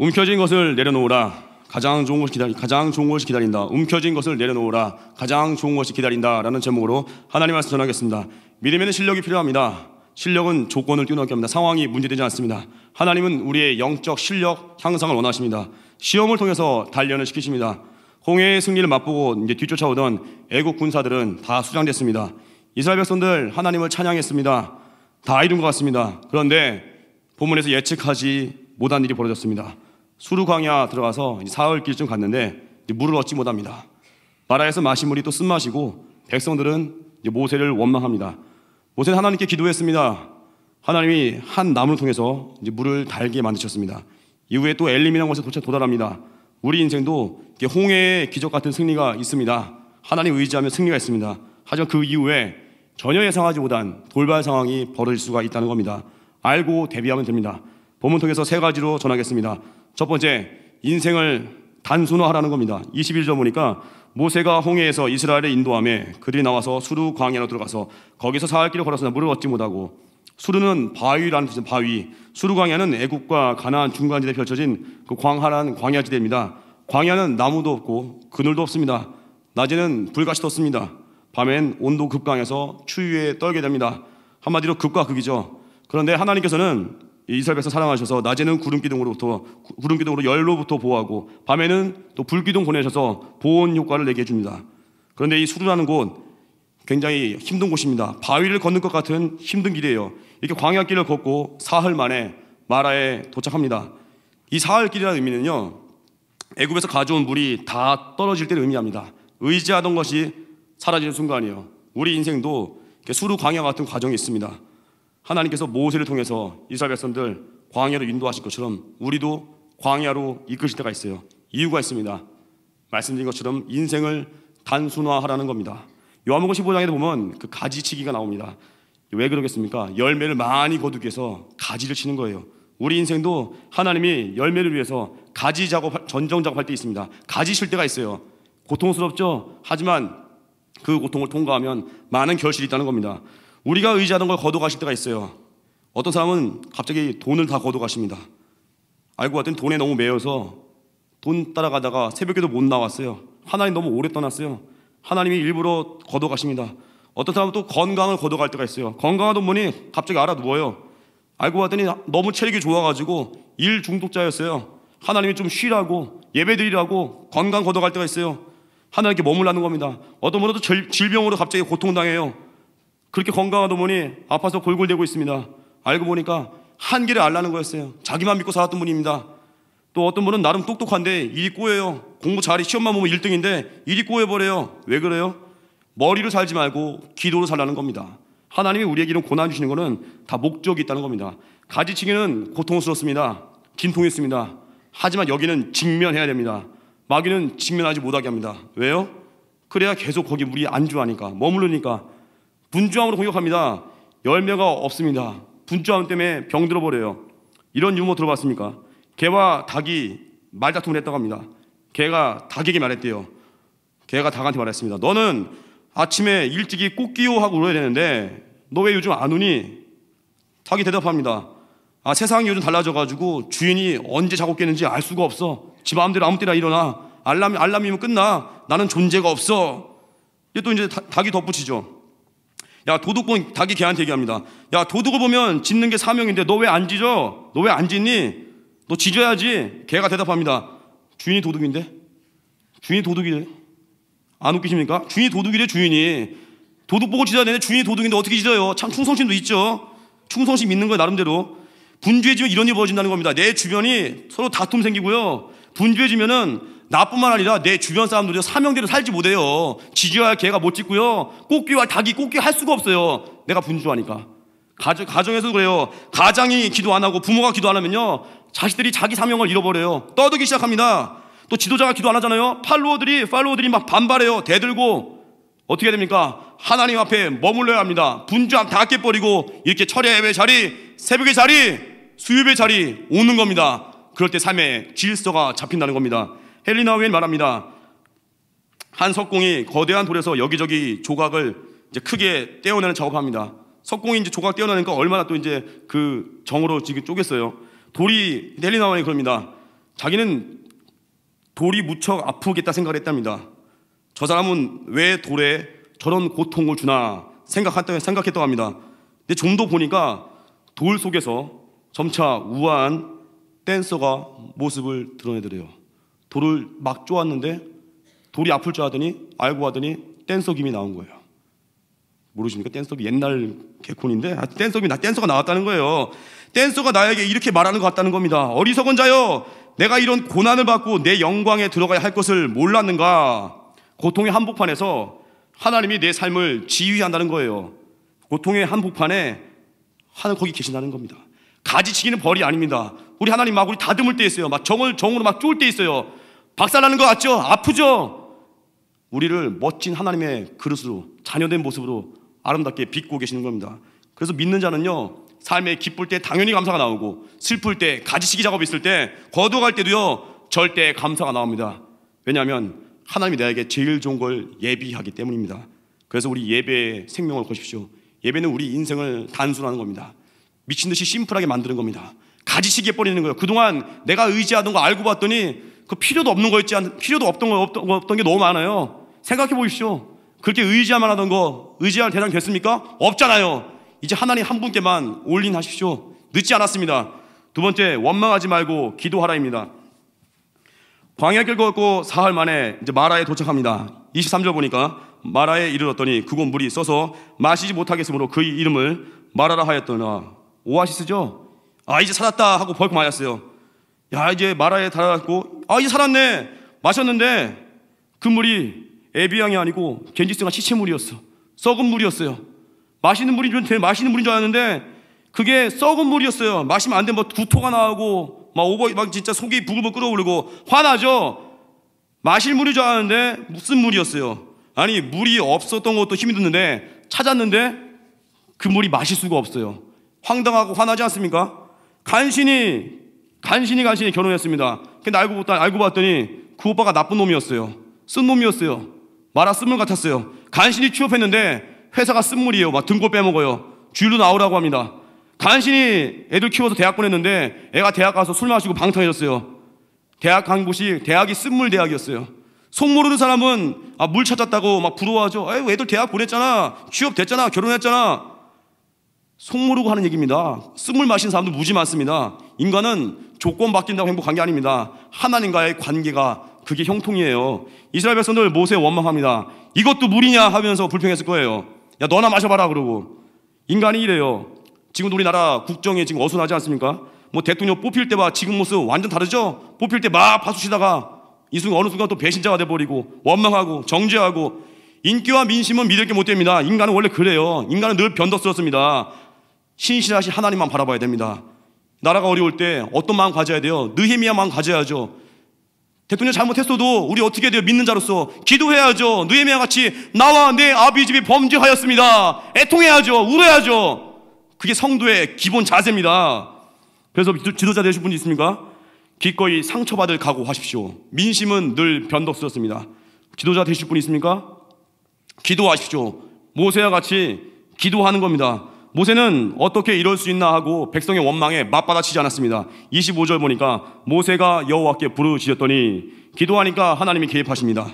움켜진 것을 내려놓으라. 가장 좋은 것이 기다리, 가장 좋은 것이 기다린다. 움켜진 것을 내려놓으라. 가장 좋은 것이 기다린다. 라는 제목으로 하나님 말씀 전하겠습니다. 믿음에는 실력이 필요합니다. 실력은 조건을 뛰어넘게 합니다. 상황이 문제되지 않습니다. 하나님은 우리의 영적 실력 향상을 원하십니다. 시험을 통해서 단련을 시키십니다. 홍해의 승리를 맛보고 이제 뒤쫓아오던 애국 군사들은 다 수장됐습니다. 이스라엘 백성들 하나님을 찬양했습니다. 다 이룬 것 같습니다. 그런데 본문에서 예측하지 못한 일이 벌어졌습니다. 수루 광야 들어가서 사흘 길쯤 갔는데 물을 얻지 못합니다. 바라에서 마신 물이 또 쓴맛이고 백성들은 모세를 원망합니다. 모세는 하나님께 기도했습니다. 하나님이 한 나무를 통해서 물을 달게 만드셨습니다. 이후에 또 엘림이라는 곳에 도착 도달합니다. 우리 인생도 홍해의 기적 같은 승리가 있습니다. 하나님 의지하면 승리가 있습니다. 하지만 그 이후에 전혀 예상하지 못한 돌발 상황이 벌어질 수가 있다는 겁니다. 알고 대비하면 됩니다. 본문 통해서 세 가지로 전하겠습니다. 첫 번째, 인생을 단순화하라는 겁니다. 21절 보니까 모세가 홍해에서 이스라엘의 인도함에 그들이 나와서 수루 광야로 들어가서 거기서 사할 길을 걸어서 물을 얻지 못하고 수루는 바위라는 뜻인 바위, 수루 광야는 애국과 가나안 중간지대에 펼쳐진 그 광활한 광야지대입니다. 광야는 나무도 없고 그늘도 없습니다. 낮에는 불같이 덥습니다. 밤엔 온도 급강에서 추위에 떨게 됩니다. 한마디로 극과 극이죠. 그런데 하나님께서는 이스라엘에서 사랑하셔서 낮에는 구름 기둥으로부터 구름 기둥으로 열로부터 보호하고 밤에는 또 불 기둥 보내셔서 보온 효과를 내게 해줍니다. 그런데 이 수루라는 곳 굉장히 힘든 곳입니다. 바위를 걷는 것 같은 힘든 길이에요. 이렇게 광야길을 걷고 사흘 만에 마라에 도착합니다. 이 사흘 길이라는 의미는요. 애굽에서 가져온 물이 다 떨어질 때를 의미합니다. 의지하던 것이 사라지는 순간이에요. 우리 인생도 수루 광야 같은 과정이 있습니다. 하나님께서 모세를 통해서 이스라엘 백성들 광야로 인도하실 것처럼 우리도 광야로 이끌실 때가 있어요. 이유가 있습니다. 말씀드린 것처럼 인생을 단순화하라는 겁니다. 요한복음 15장에 보면 그 가지치기가 나옵니다. 왜 그러겠습니까? 열매를 많이 거두기 위해서 가지를 치는 거예요. 우리 인생도 하나님이 열매를 위해서 가지 작업, 전정 작업할 때 있습니다. 가지 칠 때가 있어요. 고통스럽죠? 하지만 그 고통을 통과하면 많은 결실이 있다는 겁니다. 우리가 의지하던 걸 거둬가실 때가 있어요. 어떤 사람은 갑자기 돈을 다 거둬가십니다. 알고 봤더니 돈에 너무 매여서 돈 따라가다가 새벽에도 못 나왔어요. 하나님 너무 오래 떠났어요. 하나님이 일부러 거둬가십니다. 어떤 사람은 또 건강을 거둬갈 때가 있어요. 건강하던 분이 갑자기 알아 누워요. 알고 봤더니 너무 체력이 좋아가지고 일 중독자였어요. 하나님이 좀 쉬라고 예배드리라고 건강 거둬갈 때가 있어요. 하나님께 머물라는 겁니다. 어떤 분은 또 질병으로 갑자기 고통당해요. 그렇게 건강하다 보니 아파서 골골대고 있습니다. 알고 보니까 한계를 알라는 거였어요. 자기만 믿고 살았던 분입니다. 또 어떤 분은 나름 똑똑한데 일이 꼬여요. 공부 잘해 시험만 보면 1등인데 일이 꼬여버려요. 왜 그래요? 머리를 살지 말고 기도로 살라는 겁니다. 하나님이 우리에게는 고난 주시는 것은 다 목적이 있다는 겁니다. 가지치기는 고통스럽습니다. 진통했습니다. 하지만 여기는 직면해야 됩니다. 마귀는 직면하지 못하게 합니다. 왜요? 그래야 계속 거기 물이 안주하니까 머무르니까 분주함으로 공격합니다. 열매가 없습니다. 분주함 때문에 병들어 버려요. 이런 유머 들어봤습니까? 개와 닭이 말다툼을 했다고 합니다. 개가 닭에게 말했대요. 개가 닭한테 말했습니다. 너는 아침에 일찍이 꽃기요 하고 울어야 되는데 너 왜 요즘 안 우니? 닭이 대답합니다. 아 세상이 요즘 달라져가지고 주인이 언제 자고 깨는지 알 수가 없어. 집 마음대로 아무 때나 일어나. 알람 알람이면 끝나. 나는 존재가 없어. 이또 이제 닭이 덧붙이죠. 야, 도둑꾼 닭이 개한테 얘기합니다. 야, 도둑을 보면 짖는 게 사명인데 너 왜 안 짖어? 너 왜 안 짖니? 너 짖어야지. 개가 대답합니다. 주인이 도둑인데? 주인이 도둑이래. 안 웃기십니까? 주인이 도둑이래, 주인이. 도둑 보고 짖어야 되는데 주인이 도둑인데 어떻게 짖어요? 참 충성심도 있죠. 충성심 있는 거예요, 나름대로. 분주해지면 이런 일이 벌어진다는 겁니다. 내 주변이 서로 다툼 생기고요. 분주해지면은 나뿐만 아니라 내 주변 사람들도 사명대로 살지 못해요. 지지할 개가 못 짖고요. 꽃귀와 닭이 꽃귀 할 수가 없어요. 내가 분주하니까. 가정, 가정에서 그래요. 가장이 기도 안 하고 부모가 기도 안 하면요. 자식들이 자기 사명을 잃어버려요. 떠들기 시작합니다. 또 지도자가 기도 안 하잖아요. 팔로워들이, 팔로워들이 막 반발해요. 대들고. 어떻게 됩니까? 하나님 앞에 머물러야 합니다. 분주함 다 깨버리고, 이렇게 철야 예 자리, 새벽의 자리, 수유배 자리 오는 겁니다. 그럴 때 삶의 질서가 잡힌다는 겁니다. 헬리나 웬 말합니다. 한 석공이 거대한 돌에서 여기저기 조각을 이제 크게 떼어내는 작업합니다. 석공이 이제 조각 떼어내니까 얼마나 또 이제 그 정으로 지금 쪼갰어요. 돌이 헬리나 웬이 그럽니다. 자기는 돌이 무척 아프겠다 생각을 했답니다. 저 사람은 왜 돌에 저런 고통을 주나 생각했다, 생각했다고 합니다. 근데 좀 더 보니까 돌 속에서 점차 우아한 댄서가 모습을 드러내드려요 돌을 막 쪼았는데 돌이 아플 줄 아더니 알고 하더니 댄서김이 나온 거예요. 모르십니까? 댄서기 옛날 개콘인데 아, 댄서기 나 댄서가 나왔다는 거예요. 댄서가 나에게 이렇게 말하는 것 같다는 겁니다. 어리석은 자여, 내가 이런 고난을 받고 내 영광에 들어가야 할 것을 몰랐는가? 고통의 한복판에서 하나님이 내 삶을 지휘한다는 거예요. 고통의 한복판에 하나 거기 계신다는 겁니다. 가지치기는 벌이 아닙니다. 우리 하나님 막 우리 다듬을 때 있어요. 막 정을 정으로 막 쫄 때 있어요. 박살나는 것 같죠? 아프죠? 우리를 멋진 하나님의 그릇으로 자녀된 모습으로 아름답게 빚고 계시는 겁니다. 그래서 믿는 자는요. 삶에 기쁠 때 당연히 감사가 나오고 슬플 때 가지시기 작업 이 있을 때 거두어갈 때도요. 절대 감사가 나옵니다. 왜냐하면 하나님이 나에게 제일 좋은 걸 예비하기 때문입니다. 그래서 우리 예배에 생명을 거십시오. 예배는 우리 인생을 단순하는 겁니다. 미친 듯이 심플하게 만드는 겁니다. 가지시기에 버리는 거예요. 그동안 내가 의지하던 거 알고 봤더니 그 필요도 없는 거였지 않, 필요도 없던 거, 없던, 없던 게 너무 많아요. 생각해 보십시오. 그렇게 의지할만 하던 거, 의지할 대상 됐습니까? 없잖아요. 이제 하나님 한 분께만 올린하십시오. 늦지 않았습니다. 두 번째, 원망하지 말고 기도하라입니다. 광야길 걷고 사흘 만에 이제 마라에 도착합니다. 23절 보니까 마라에 이르렀더니 그곳 물이 있어서 마시지 못하겠으므로 그 이름을 마라라 하였더나 오아시스죠? 아 이제 찾았다 하고 벌컥 맞았어요. 야, 이제 마라에 달아갔고, 아, 이제 살았네. 마셨는데, 그 물이 에비양이 아니고 겐지스가 시체물이었어. 썩은 물이었어요. 맛있는 물인 줄, 맛있는 물인 줄 알았는데, 그게 썩은 물이었어요. 마시면 안 되면 뭐 구토가 나고, 막 오버, 막 진짜 속이 부글부글 끓어오르고, 화나죠? 마실 물인 줄 알았는데, 무슨 물이었어요. 아니, 물이 없었던 것도 힘이 드는데, 찾았는데, 그 물이 마실 수가 없어요. 황당하고 화나지 않습니까? 간신히 간신히 간신히 결혼했습니다. 근데 알고, 알고 봤더니 그 오빠가 나쁜 놈이었어요. 쓴 놈이었어요. 말아 쓴물 같았어요. 간신히 취업했는데 회사가 쓴물이에요. 막 등골 빼먹어요. 주일로 나오라고 합니다. 간신히 애들 키워서 대학 보냈는데 애가 대학 가서 술 마시고 방탕해졌어요. 대학 간 곳이 대학이 쓴물 대학이었어요. 속 모르는 사람은 아, 물 찾았다고 막 부러워하죠. 에이, 애들 대학 보냈잖아. 취업됐잖아. 결혼했잖아. 속 모르고 하는 얘기입니다. 쓴물 마신 사람도 무지 많습니다. 인간은 조건 바뀐다고 행복한 게 아닙니다. 하나님과의 관계가 그게 형통이에요. 이스라엘 백성들 모세 원망합니다. 이것도 물이냐 하면서 불평했을 거예요. 야 너나 마셔봐라 그러고 인간이 이래요. 지금 우리나라 국정에 지금 어수선하지 않습니까? 뭐 대통령 뽑힐 때와 지금 모습 완전 다르죠? 뽑힐 때 막파수시다가이 순간 어느 순간 또 배신자가 돼버리고 원망하고 정죄하고 인기와 민심은 믿을 게 못 됩니다. 인간은 원래 그래요. 인간은 늘 변덕스럽습니다. 신실하신 하나님만 바라봐야 됩니다. 나라가 어려울 때 어떤 마음 가져야 돼요? 느헤미야 마음 가져야죠. 대통령 잘못했어도 우리 어떻게 해야 돼요? 믿는 자로서 기도해야죠. 느헤미야 같이 나와 내 아비 집이 범죄하였습니다. 애통해야죠. 울어야죠. 그게 성도의 기본 자세입니다. 그래서 지도자 되실 분이 있습니까? 기꺼이 상처받을 각오하십시오. 민심은 늘 변덕스럽습니다. 기도자 되실 분 있습니까? 기도하십시오. 모세와 같이 기도하는 겁니다. 모세는 어떻게 이럴 수 있나 하고 백성의 원망에 맞받아치지 않았습니다. 25절 보니까 모세가 여호와께 부르짖었더니 기도하니까 하나님이 개입하십니다.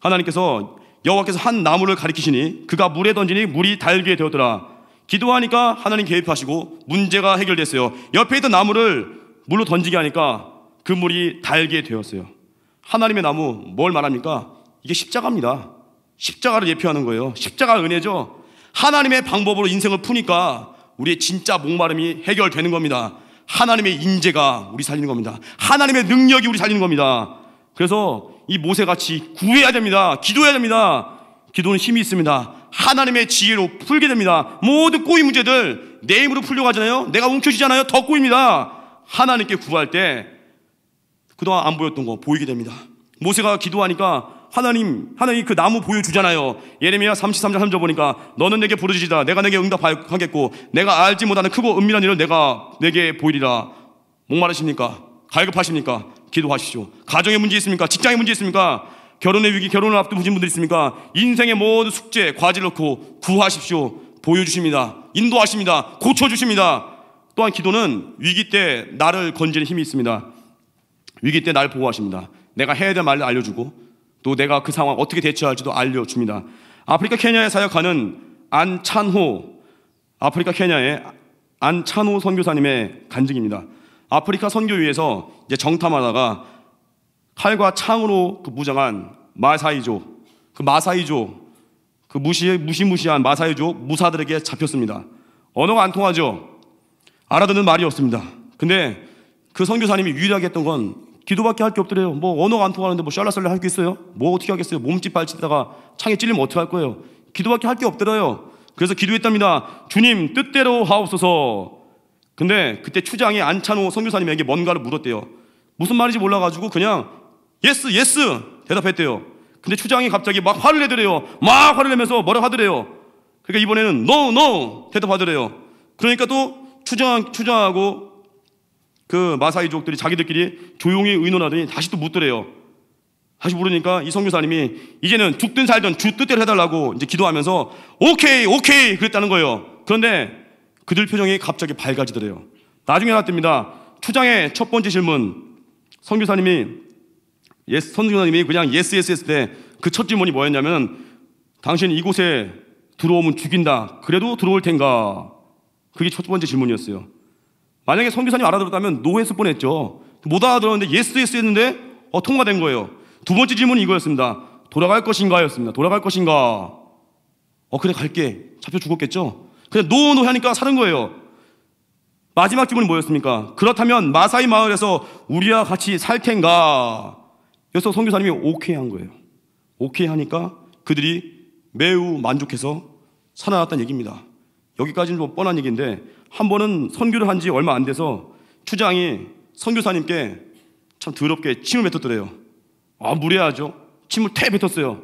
하나님께서 여호와께서 한 나무를 가리키시니 그가 물에 던지니 물이 달게 되었더라. 기도하니까 하나님 개입하시고 문제가 해결됐어요. 옆에 있던 나무를 물로 던지게 하니까 그 물이 달게 되었어요. 하나님의 나무 뭘 말합니까? 이게 십자가입니다. 십자가를 예표하는 거예요. 십자가 은혜죠. 하나님의 방법으로 인생을 푸니까 우리의 진짜 목마름이 해결되는 겁니다. 하나님의 인재가 우리 살리는 겁니다. 하나님의 능력이 우리 살리는 겁니다. 그래서 이 모세같이 구해야 됩니다. 기도해야 됩니다. 기도는 힘이 있습니다. 하나님의 지혜로 풀게 됩니다. 모든 꼬인 문제들 내 힘으로 풀려고 하잖아요. 내가 움켜쥐잖아요. 더 꼬입니다. 하나님께 구할 때 그동안 안 보였던 거 보이게 됩니다. 모세가 기도하니까 하나님, 하나님 그 나무 보여주잖아요. 예레미야 33장 3절 보니까 너는 내게 부르짖다. 내가 내게 응답하겠고 내가 알지 못하는 크고 은밀한 일을 내가 내게 보이리라. 목마르십니까? 갈급하십니까? 기도하시죠. 가정에 문제 있습니까? 직장에 문제 있습니까? 결혼의 위기, 결혼을 앞두고 계신 분들 있습니까? 인생의 모든 숙제, 과제를 놓고 구하십시오. 보여주십니다. 인도하십니다. 고쳐주십니다. 또한 기도는 위기 때 나를 건지는 힘이 있습니다. 위기 때 나를 보호하십니다. 내가 해야 될 말을 알려주고 또 내가 그 상황 어떻게 대처할지도 알려줍니다. 아프리카 케냐에 사역하는 안찬호, 아프리카 케냐의 안찬호 선교사님의 간증입니다. 아프리카 선교위에서 이제 정탐하다가 칼과 창으로 그 무장한 마사이조, 그 마사이조, 그 무시, 무시무시한 마사이조 무사들에게 잡혔습니다. 언어가 안 통하죠? 알아듣는 말이 없습니다. 근데 그 선교사님이 유일하게 했던 건 기도밖에 할 게 없더래요. 뭐 언어가 안 통하는데 뭐 샬라살라 할 게 있어요? 뭐 어떻게 하겠어요? 몸집 발치다가 창에 찔리면 어떻게 할 거예요? 기도밖에 할 게 없더래요. 그래서 기도했답니다. 주님 뜻대로 하옵소서. 근데 그때 추장이 안찬호 선교사님에게 뭔가를 물었대요. 무슨 말인지 몰라가지고 그냥 예스 예스 대답했대요. 근데 추장이 갑자기 막 화를 내더래요. 막 화를 내면서 뭐라고 하더래요. 그러니까 이번에는 no no 대답하더래요. 그러니까 또 추장 추장하고 그 마사이족들이 자기들끼리 조용히 의논하더니 다시 또 묻더래요. 다시 물으니까 이 성교사님이 이제는 죽든 살든 주 뜻대로 해달라고 이제 기도하면서 오케이 오케이 그랬다는 거예요. 그런데 그들 표정이 갑자기 밝아지더래요. 나중에 나왔답니다. 초장의 첫 번째 질문 성교사님이 예스 선교사님이 그냥 예스 예스 했을 때 그 첫 질문이 뭐였냐면 당신 이곳에 들어오면 죽인다. 그래도 들어올 텐가? 그게 첫 번째 질문이었어요. 만약에 선교사님 알아들었다면 노 했을 뻔했죠. 못 알아들었는데 예스 예스 했는데 어, 통과된 거예요. 두 번째 질문은 이거였습니다. 돌아갈 것인가 였습니다. 돌아갈 것인가. 어 그래 갈게. 잡혀 죽었겠죠. 그냥 노노 n 하니까 사는 거예요. 마지막 질문이 뭐였습니까? 그렇다면 마사이 마을에서 우리와 같이 살 텐가? 그래서 선교사님이 오케이 한 거예요. 오케이 하니까 그들이 매우 만족해서 살아났다는 얘기입니다. 여기까지는 좀 뭐 뻔한 얘기인데 한 번은 선교를 한 지 얼마 안 돼서 추장이 선교사님께 참 더럽게 침을 뱉었더래요. 아, 무례하죠. 침을 태 뱉었어요.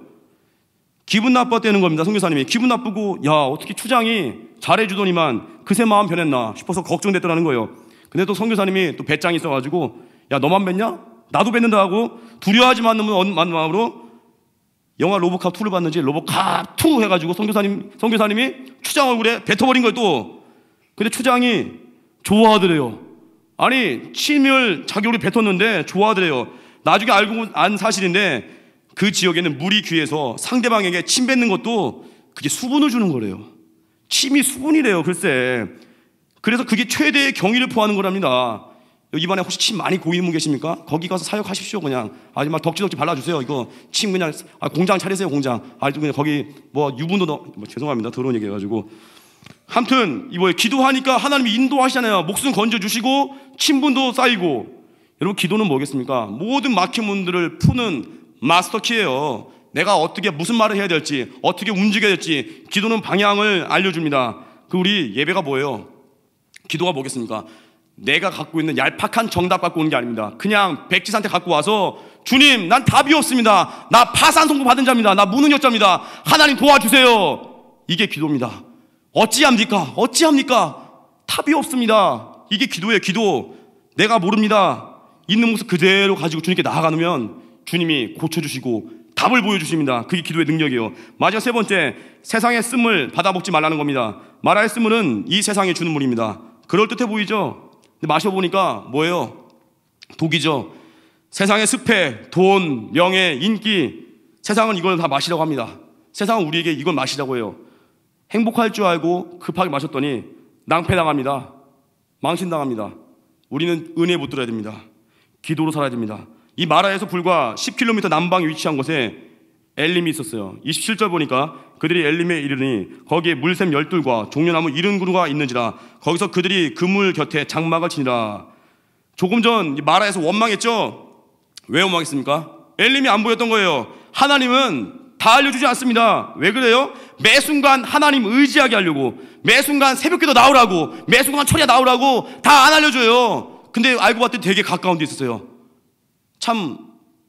기분 나빴다는 겁니다. 선교사님이 기분 나쁘고 야, 어떻게 추장이 잘해 주더니만 그새 마음 변했나 싶어서 걱정됐더라는 거예요. 근데 또 선교사님이 또 배짱이 있어 가지고 야, 너만 뱉냐? 나도 뱉는다 하고 두려워하지 않는 마음으로 영화 로보캅 2를 봤는지 로보캅 2 해가지고 선교사님, 선교사님이 추장 얼굴에 뱉어버린 거야 또. 근데 추장이 좋아하더래요. 아니 침을 자기 얼굴에 뱉었는데 좋아하더래요. 나중에 알고 안 사실인데 그 지역에는 물이 귀해서 상대방에게 침 뱉는 것도 그게 수분을 주는 거래요. 침이 수분이래요. 글쎄. 그래서 그게 최대의 경위를 포하는 거랍니다. 이번에 혹시 침 많이 고이는 분 계십니까? 거기 가서 사역하십시오 그냥 아주 막 덕지덕지 발라주세요 이거 침 그냥 아, 공장 차리세요 공장 아니 그냥 거기 뭐 유분도 넣 뭐, 죄송합니다 더러운 얘기 해가지고 함튼 이거에 기도하니까 하나님이 인도하시잖아요 목숨 건져주시고 친분도 쌓이고 여러분 기도는 뭐겠습니까? 모든 막힌 문들을 푸는 마스터키예요 내가 어떻게 무슨 말을 해야 될지 어떻게 움직여야 될지 기도는 방향을 알려줍니다 그 우리 예배가 뭐예요? 기도가 뭐겠습니까? 내가 갖고 있는 얄팍한 정답 갖고 온 게 아닙니다. 그냥 백지한테 갖고 와서 주님, 난 답이 없습니다. 나 파산 선고 받은 자입니다. 나 무능력자입니다. 하나님 도와주세요. 이게 기도입니다. 어찌합니까? 어찌합니까? 답이 없습니다. 이게 기도예요, 기도. 내가 모릅니다. 있는 모습 그대로 가지고 주님께 나아가면 주님이 고쳐주시고 답을 보여주십니다. 그게 기도의 능력이에요. 마지막 세 번째, 세상의 쓴물 받아먹지 말라는 겁니다. 마라의 쓴물은 이 세상이 주는 물입니다. 그럴듯해 보이죠? 마셔보니까 뭐예요? 독이죠. 세상의 스펙, 돈, 명예, 인기, 세상은 이걸 다 마시라고 합니다. 세상은 우리에게 이걸 마시라고 해요. 행복할 줄 알고 급하게 마셨더니 낭패당합니다. 망신당합니다. 우리는 은혜 못 들어야 됩니다. 기도로 살아야 됩니다. 이 마라에서 불과 10km 남방에 위치한 곳에 엘림이 있었어요. 27절 보니까 그들이 엘림에 이르니 거기에 물샘 열둘과 종려나무 이른 그루가 있는지라 거기서 그들이 그물 곁에 장막을 치니라. 조금 전 마라에서 원망했죠? 왜 원망했습니까? 엘림이 안 보였던 거예요. 하나님은 다 알려주지 않습니다. 왜 그래요? 매 순간 하나님 의지하게 하려고, 매 순간 새벽기도 나오라고, 매 순간 철야 나오라고 다 안 알려줘요. 근데 알고 봤더니 되게 가까운 데 있었어요. 참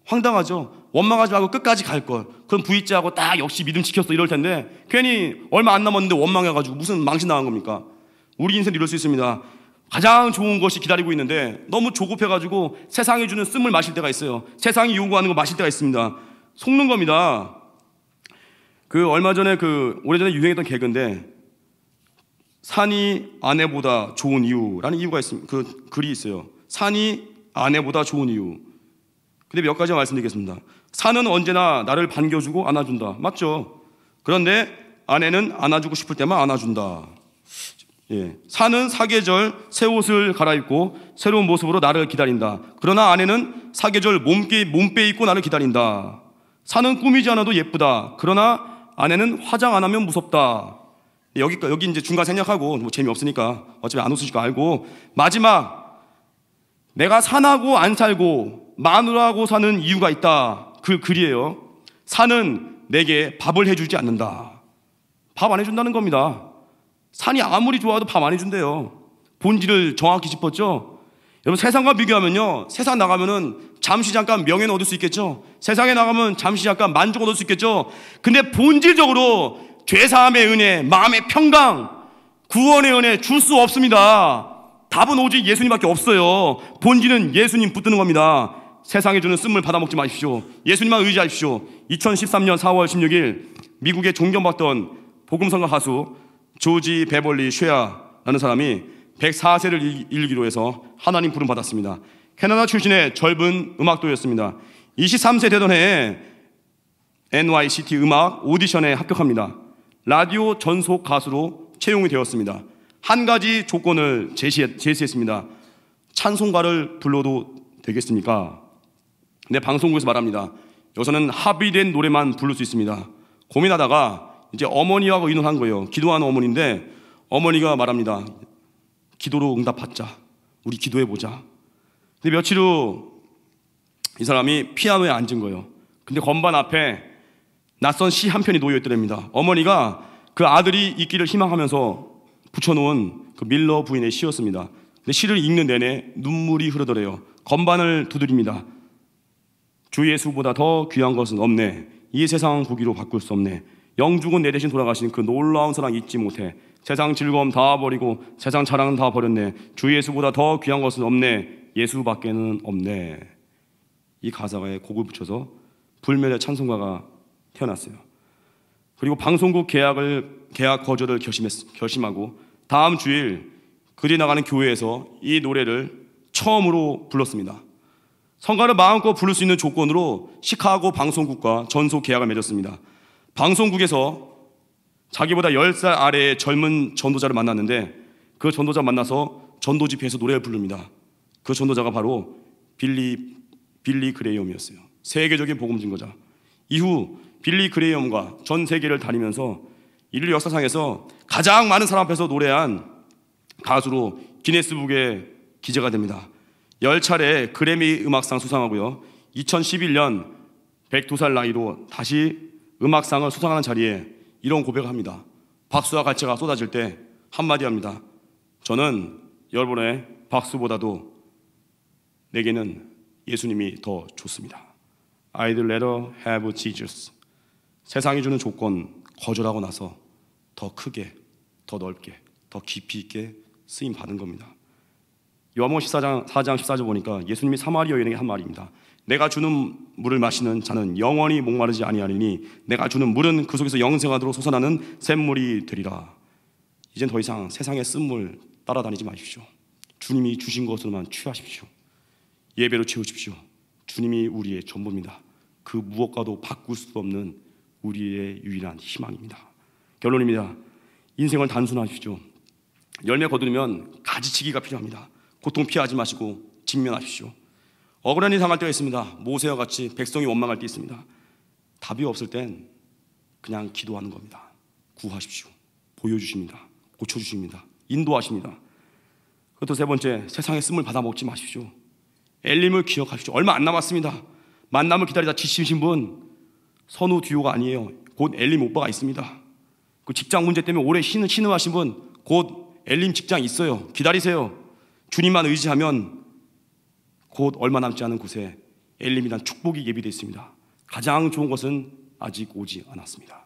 황당하죠. 원망하지 말고 끝까지 갈 걸. 그럼 V자하고 딱 역시 믿음 지켰어 이럴 텐데 괜히 얼마 안 남았는데 원망해가지고 무슨 망신 나간 겁니까? 우리 인생 이럴 수 있습니다. 가장 좋은 것이 기다리고 있는데 너무 조급해가지고 세상이 주는 쓴물 마실 때가 있어요. 세상이 요구하는 거 마실 때가 있습니다. 속는 겁니다. 그 얼마 전에 그 오래전에 유행했던 개그인데 산이 아내보다 좋은 이유라는 이유가 있습니다. 그 글이 있어요. 산이 아내보다 좋은 이유. 근데 몇 가지 말씀드리겠습니다. 사는 언제나 나를 반겨주고 안아준다. 맞죠? 그런데 아내는 안아주고 싶을 때만 안아준다. 예. 사는 사계절 새 옷을 갈아입고 새로운 모습으로 나를 기다린다. 그러나 아내는 사계절 몸빼, 몸빼 입고 나를 기다린다. 사는 꾸미지 않아도 예쁘다. 그러나 아내는 화장 안 하면 무섭다. 네, 여기, 여기 이제 중간 생략하고 뭐 재미없으니까 어차피 안 웃으실 거 알고 마지막 내가 산하고 안 살고 마누라하고 사는 이유가 있다. 그 글이에요. 산은 내게 밥을 해주지 않는다. 밥 안 해준다는 겁니다. 산이 아무리 좋아도 밥 안 해준대요. 본질을 정확히 짚었죠? 여러분 세상과 비교하면요. 세상 나가면은 잠시 잠깐 명예는 얻을 수 있겠죠? 세상에 나가면 잠시 잠깐 만족 얻을 수 있겠죠? 근데 본질적으로 죄사함의 은혜, 마음의 평강, 구원의 은혜 줄 수 없습니다. 답은 오직 예수님밖에 없어요. 본질은 예수님 붙드는 겁니다. 세상이 주는 쓴물 받아먹지 마십시오. 예수님만 의지하십시오. 2013년 4월 16일 미국의 존경받던 복음성가 가수 조지 베벌리 쉐아라는 사람이 104세를 일기로 해서 하나님 부름 받았습니다. 캐나다 출신의 젊은 음악도였습니다. 23세 되던 해에 NYCT 음악 오디션에 합격합니다. 라디오 전속 가수로 채용이 되었습니다. 한 가지 조건을 제시했, 제시했습니다. 찬송가를 불러도 되겠습니까? 내 방송국에서 말합니다. 여기서는 합의된 노래만 부를 수 있습니다. 고민하다가 이제 어머니하고 의논한 거예요. 기도하는 어머니인데 어머니가 말합니다. 기도로 응답받자. 우리 기도해보자. 근데 며칠 후 이 사람이 피아노에 앉은 거예요. 근데 건반 앞에 낯선 시 한 편이 놓여있더랍니다. 어머니가 그 아들이 있기를 희망하면서 붙여놓은 그 밀러 부인의 시였습니다. 근데 시를 읽는 내내 눈물이 흐르더래요. 건반을 두드립니다. 주 예수보다 더 귀한 것은 없네. 이 세상 구기로 바꿀 수 없네. 영죽은 내 대신 돌아가신 그 놀라운 사랑 잊지 못해. 세상 즐거움 다 버리고 세상 자랑 다 버렸네. 주 예수보다 더 귀한 것은 없네. 예수밖에는 없네. 이 가사에 곡을 붙여서 불멸의 찬송가가 태어났어요. 그리고 방송국 계약을 계약 거절을 결심했, 결심하고 다음 주일 그리 나가는 교회에서 이 노래를 처음으로 불렀습니다. 성가를 마음껏 부를 수 있는 조건으로 시카고 방송국과 전속 계약을 맺었습니다. 방송국에서 자기보다 10살 아래의 젊은 전도자를 만났는데 그 전도자 만나서 전도 집회에서 노래를 부릅니다. 그 전도자가 바로 빌리 빌리 그레이엄이었어요. 세계적인 복음 증거자. 이후 빌리 그레이엄과 전 세계를 다니면서 인류 역사상에서 가장 많은 사람 앞에서 노래한 가수로 기네스북에 기재가 됩니다. 10차례 그래미 음악상 수상하고요. 2011년 102살 나이로 다시 음악상을 수상하는 자리에 이런 고백을 합니다. 박수와 가치가 쏟아질 때 한마디 합니다. 저는 여러분의 박수보다도 내게는 예수님이 더 좋습니다. I'd rather have Jesus. 세상이 주는 조건 거절하고 나서 더 크게, 더 넓게, 더 깊이 있게 쓰임 받은 겁니다. 요한복 14장, 4장 14절 보니까 예수님이 사마리아 여인에게 한 말입니다. 내가 주는 물을 마시는 자는 영원히 목마르지 아니하리니 내가 주는 물은 그 속에서 영생하도록 솟아나는 샘물이 되리라. 이젠 더 이상 세상의 쓴물 따라다니지 마십시오. 주님이 주신 것으로만 취하십시오. 예배로 채우십시오. 주님이 우리의 전부입니다. 그 무엇과도 바꿀 수 없는 우리의 유일한 희망입니다. 결론입니다. 인생을 단순하십시오. 열매 거두면 가지치기가 필요합니다. 고통 피하지 마시고 직면하십시오. 억울한 일 당할 때가 있습니다. 모세와 같이 백성이 원망할 때 있습니다. 답이 없을 땐 그냥 기도하는 겁니다. 구하십시오. 보여주십니다. 고쳐주십니다. 인도하십니다. 그것도 세 번째, 세상의 쓰물 받아먹지 마십시오. 엘림을 기억하십시오. 얼마 안 남았습니다. 만남을 기다리다 지치신 분, 선우 듀오가 아니에요. 곧 엘림 오빠가 있습니다. 그 직장 문제 때문에 오래 신음하신 분, 곧 엘림 직장 있어요. 기다리세요. 주님만 의지하면 곧 얼마 남지 않은 곳에 엘림이란 축복이 예비되어 있습니다. 가장 좋은 것은 아직 오지 않았습니다.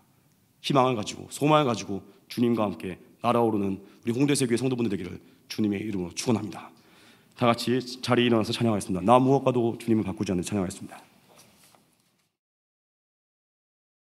희망을 가지고 소망을 가지고 주님과 함께 날아오르는 우리 홍대세교의 성도분들 되기를 주님의 이름으로 축원합니다. 다 같이 자리에 일어나서 찬양하겠습니다. 나 무엇과도 주님을 바꾸지 않는 찬양하겠습니다.